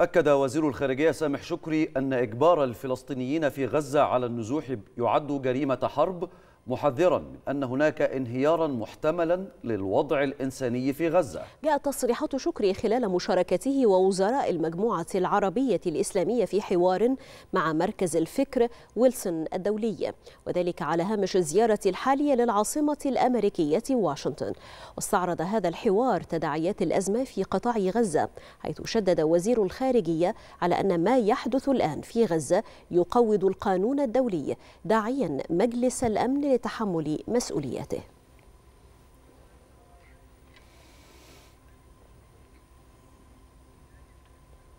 أكد وزير الخارجية سامح شكري أن إجبار الفلسطينيين في غزة على النزوح يعد جريمة حرب محذرا من أن هناك انهيارا محتملا للوضع الإنساني في غزة جاءت تصريحات شكري خلال مشاركته ووزراء المجموعة العربية الإسلامية في حوار مع مركز الفكر ويلسون الدولي وذلك على هامش الزيارة الحالية للعاصمة الأمريكية واشنطن واستعرض هذا الحوار تداعيات الأزمة في قطاع غزة حيث شدد وزير الخارجية على أن ما يحدث الآن في غزة يقوض القانون الدولي داعيا مجلس الأمن تحمل مسؤوليته